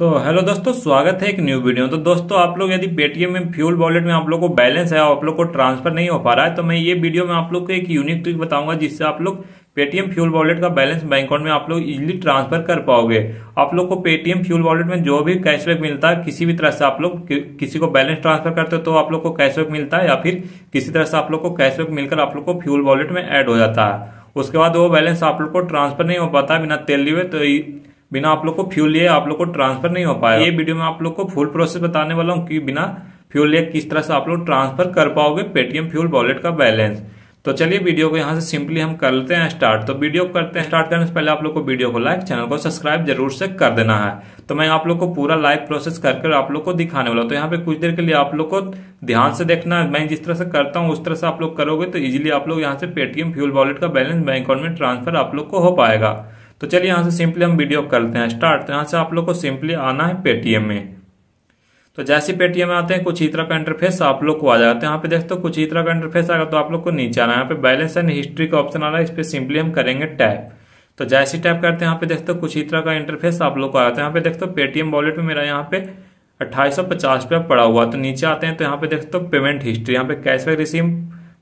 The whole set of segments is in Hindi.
तो हेलो दोस्तों स्वागत है एक न्यू वीडियो तो दोस्तों आप लोग यदि पेटीएम में फ्यूल वॉलेट में आप लोग को बैलेंस है और आप लोग को ट्रांसफर नहीं हो पा रहा है तो मैं ये वीडियो में आप लोग को एक यूनिक ट्रिक बताऊंगा जिससे आप लोग पेटीएम फ्यूल वॉलेट का बैलेंस बैंक अकाउंट में आप लोग इजिली ट्रांसफर कर पाओगे आप लोग को पेटीएम फ्यूल वॉलेट में जो भी कैशबैक मिलता है किसी भी तरह से आप लोग किसी को बैलेंस ट्रांसफर करते हो तो आप लोग को कैशबैक मिलता है या फिर किसी तरह से आप लोग को कैशबैक मिलकर आप लोग को फ्यूल वॉलेट में एड हो जाता है उसके बाद वो बैलेंस आप लोग को ट्रांसफर नहीं हो पाता बिना तेल लिए तो बिना आप लोग को फ्यूल लिए आप लोग को ट्रांसफर नहीं हो पाया ये वीडियो में आप लोग को फुल प्रोसेस बताने वाला हूँ कि बिना फ्यूल लिए किस तरह से आप लोग ट्रांसफर कर पाओगे पेटीएम फ्यूल वॉलेट का बैलेंस तो चलिए वीडियो को यहाँ से सिंपली हम कर लेते हैं स्टार्ट तो वीडियो करते हैं स्टार्ट करने से पहले आप लोग को वीडियो को लाइक चैनल को सब्सक्राइब जरूर से कर देना है तो मैं आप लोग को पूरा लाइव प्रोसेस करके आप लोग को दिखाने वाला तो यहाँ पे कुछ देर के लिए आप लोग को ध्यान से देखना है मैं जिस तरह से करता हूँ उस तरह से आप लोग करोगे तो इजिली आप लोग यहाँ से पेटीएम फ्यूल वॉलेट का बैलेंस बैंक अकाउंट में ट्रांसफर आप लोग को हो पाएगा तो चलिए यहाँ से सिंपली हम वीडियो करते हैं स्टार्ट तो यहाँ से आप लोग को सिंपली आना है पेटीएम में तो जैसे पेटीएम में आते हैं कुछ ही तरह का इंटरफेस आप लोग को आ जाता है यहाँ पे देखते हो कुछ ही तरह का इंटरफेस आएगा तो आप लोग को नीचे आना है यहाँ पे बैलेंस एंड हिस्ट्री का ऑप्शन आ रहा है इस पर सिंपली हम करेंगे टैप तो जैसे टैप करते हैं यहाँ पे देखते हो कुछ ही तरह का इंटरफेस आप लोग को आ जाता है यहाँ पे देखते हो पेटीएम वॉलेट में मेरा यहाँ पे अट्ठाईस सौ पचास रुपया पड़ा हुआ तो नीचे आते हैं तो यहाँ पे देखते हो पेमेंट हिस्ट्री यहाँ पे कैशबैक रिसीव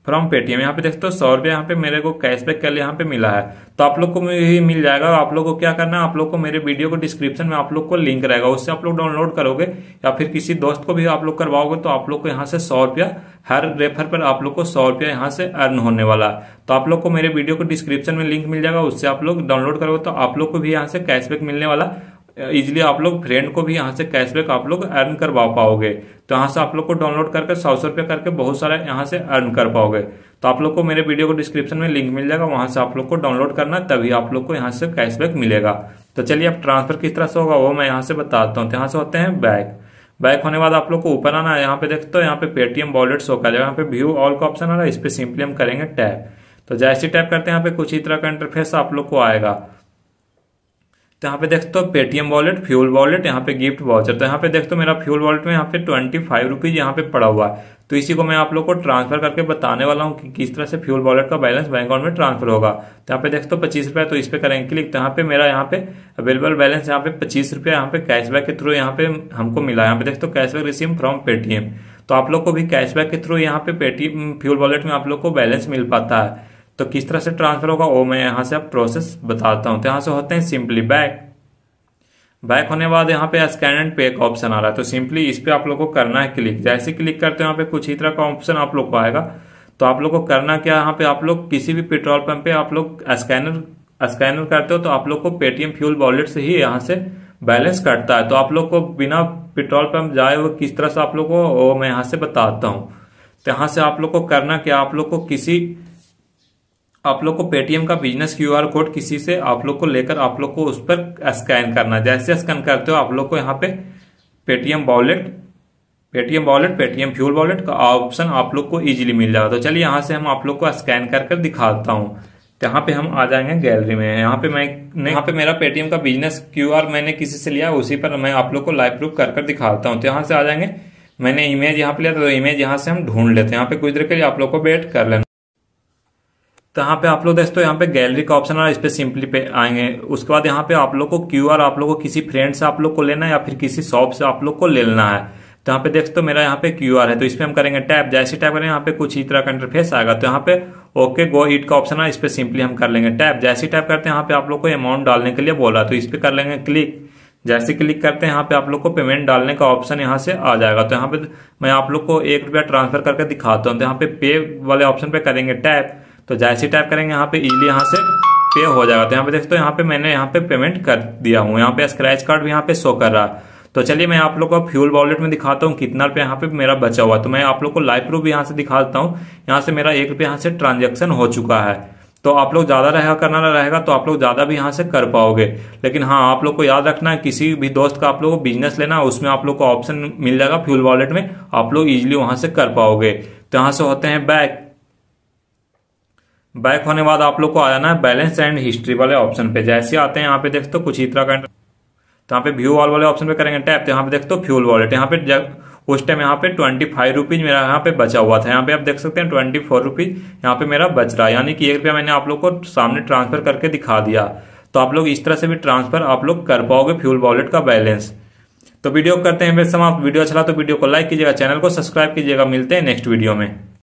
फ्रॉम पेटीएम यहाँ पे देखते हो सौ रुपया यहाँ पे मेरे को कैशबैक के लिए यहाँ पे मिला है तो आप लोग को यही मिल जाएगा आप लोग को क्या करना है आप लोग को मेरे वीडियो को डिस्क्रिप्शन में आप लोग को लिंक रहेगा उससे आप लोग डाउनलोड करोगे या फिर किसी दोस्त को भी आप लोग करवाओगे तो आप लोग को यहाँ से सौ रुपया हर रेफर पर आप लोग को सौ रुपया यहाँ से अर्न होने वाला है तो आप लोग को मेरे वीडियो को डिस्क्रिप्शन में लिंक मिल जाएगा उससे आप लोग डाउनलोड करोगे तो आप लोग को भी यहाँ से कैशबैक मिलने वाला इजिली आप लोग फ्रेंड को भी यहाँ से कैशबैक आप लोग अर्न करवा पाओगे तो यहाँ से आप लोग को डाउनलोड करके सौ सौ रुपये करके बहुत सारा यहाँ से अर्न कर पाओगे तो आप लोग को मेरे वीडियो को डिस्क्रिप्शन में लिंक मिल जाएगा वहां से आप लोग को डाउनलोड करना तभी आप लोग को यहाँ से कैशबैक मिलेगा तो चलिए आप ट्रांसफर किस तरह से होगा वो मैं यहाँ से बताता हूँ तो यहाँ से होते हैं बैक बैक होने बाद आप लोग को ऊपर आना है यहाँ पे देखते हो यहाँ पे पेटीएम वॉलेट शो कर यहाँ पे व्यू ऑल का ऑप्शन आ रहा है इस पर सिंपली हम करेंगे टैप तो जैसे टैप करते हैं यहाँ पे कुछ ही तरह का इंटरफेस आप लोग को आएगा तो यहाँ पे देखते हो पेटीएम वॉलेट फ्यूल वॉलेट यहाँ पे गिफ्ट वाउचर तो यहाँ पे देखते हो मेरा फ्यूल वॉलेट में यहाँ पे ट्वेंटी फाइव रुपीज यहाँ पे पड़ा हुआ है तो इसी को मैं आप लोग को ट्रांसफर करके बताने वाला हूँ कि किस तरह से फ्यूल वॉलेट का बैलेंस बैंक अकाउंट में ट्रांसफर होगा तो यहाँ पे देखते हो पच्चीस रुपया तो इस पर करेंगे क्लिक तो यहाँ पे मेरा यहाँ पे अवेलेबल बैलेंस यहाँ पे पच्चीस रुपया यहाँ पे कैशबैक के थ्रू यहाँ पे हमको मिला यहाँ पे देखते हो कैशबैक रिसीव फ्रॉम पेटीएम तो आप लोग को भी कैशबैक के थ्रू यहाँ पे पेटीएम फ्यूल वॉलेट में आप लोग को बैलेंस मिल पाता है तो किस तरह से ट्रांसफर होगा वो मैं यहाँ से आप प्रोसेस बताता हूँ तो यहाँ से होते हैं सिंपली बैक बैक होने बाद यहाँ पे स्कैन एंड पे का ऑप्शन आ रहा है तो सिंपली इस पर आप लोग को करना है क्लिक जैसे क्लिक करते हो यहाँ पे कुछ ही तरह का ऑप्शन आप लोग को आएगा तो आप लोग को करना क्या यहाँ पे आप लोग किसी भी पेट्रोल पंप पे आप लोग स्कैनर स्कैनर करते हो तो आप लोग को पेटीएम फ्यूल वॉलेट से ही यहाँ से बैलेंस कटता है तो आप लोग को बिना पेट्रोल पंप जाए वो किस तरह से आप लोग को वो मैं यहाँ से बताता हूँ तो यहाँ से आप लोग को करना क्या आप लोग को किसी आप लोग को पेटीएम का बिजनेस आर कोड किसी से आप लोग को लेकर आप लोग को उस पर स्कैन करना जैसे स्कैन करते हो आप लोग को यहाँ पे Paytm wallet Paytm wallet Paytm fuel wallet का ऑप्शन आप लोग को इजीली मिल जाएगा तो चलिए यहाँ से हम आप लोग को स्कैन कर कर दिखाता हूँ यहाँ पे हम आ जाएंगे गैलरी में यहाँ पे मैं यहाँ पे मेरा पेटीएम का बिजनेस क्यू मैंने किसी से लिया उसी पर मैं आप लोग को लाइव प्रूफ कर कर दिखाता हूँ तो यहाँ से आ जाएंगे मैंने इमेज यहाँ पे लिया तो इमेज यहाँ से हम ढूंढ लेते हैं यहाँ पे कुछ देर के लिए आप लोग को वेट कर लेना तो यहाँ पे आप लोग दोस्तों यहाँ पे गैलरी का ऑप्शन है इस पर सिंपली पे आएंगे उसके बाद यहाँ पे आप लोग को क्यू आर आप लोग को किसी फ्रेंड से आप लोग को लेना है या फिर किसी शॉप से आप लोग को ले लेना है तो यहाँ पे देखते तो मेरा यहाँ पे क्यू है तो पर हम करेंगे टैप जैसे टैप करेंगे यहाँ पे कुछ ही तरह का इंटरफेस आएगा तो यहाँ पे ओके गो इट का ऑप्शन है इस पर सिंपली हम कर लेंगे टैप जैसे टैप करते हैं यहाँ पे आप लोग को अमाउंट डालने के लिए बोला तो इस पर कर लेंगे क्लिक जैसे क्लिक करते हैं यहाँ पे आप लोग को पेमेंट डालने का ऑप्शन यहाँ से आ जाएगा तो यहाँ पे मैं आप लोग को एक रुपया ट्रांसफर करके दिखाता हूँ तो यहाँ पे पे वाले ऑप्शन पे करेंगे टैप तो जैसे टाइप करेंगे यहाँ पे इजिली यहाँ से पे हो जाएगा तो यहाँ पे देखते हो यहाँ पे मैंने यहाँ पे पेमेंट कर दिया हूँ यहाँ पे स्क्रैच कार्ड भी यहाँ पे शो कर रहा है तो चलिए मैं आप लोग को फ्यूल वॉलेट में दिखाता हूँ कितना रुपया यहाँ पे मेरा बचा हुआ तो मैं आप लोग को लाइव प्रूफ यहाँ से दिखा देता हूँ यहाँ से मेरा एक रुपया यहाँ से ट्रांजेक्शन हो चुका है तो आप लोग ज़्यादा रहेगा करना रहेगा तो आप लोग ज़्यादा भी यहाँ से कर पाओगे लेकिन हाँ आप लोग को याद रखना है किसी भी दोस्त का आप लोग को बिजनेस लेना उसमें आप लोग को ऑप्शन मिल जाएगा फ्यूल वॉलेट में आप लोग इजिली वहां से कर पाओगे तो यहाँ से होते हैं बैक बैक होने बाद आप लोग को आ जाना है बैलेंस एंड हिस्ट्री वाले ऑप्शन पे जैसे आते हैं यहाँ पे देखते हो कुछ ही का तो यहाँ पे व्यू वॉल वाले ऑप्शन पे करेंगे टैप तो यहाँ पे देखते हो फ्यूल वॉलेट यहाँ पे उस टाइम यहाँ पे ट्वेंटी फाइव रुपीज मेरा यहाँ पे बचा हुआ था यहाँ पे आप देख सकते हैं ट्वेंटी फोर रुपीज यहाँ पे मेरा बच रहा है यानी कि एक रुपया मैंने आप लोग को सामने ट्रांसफर करके दिखा दिया तो आप लोग इस तरह से भी ट्रांसफर आप लोग कर पाओगे फ्यूल वॉलेट का बैलेंस तो वीडियो करते हैं समाप्त वीडियो अच्छा तो वीडियो को लाइक कीजिएगा चैनल को सब्सक्राइब कीजिएगा मिलते हैं नेक्स्ट वीडियो में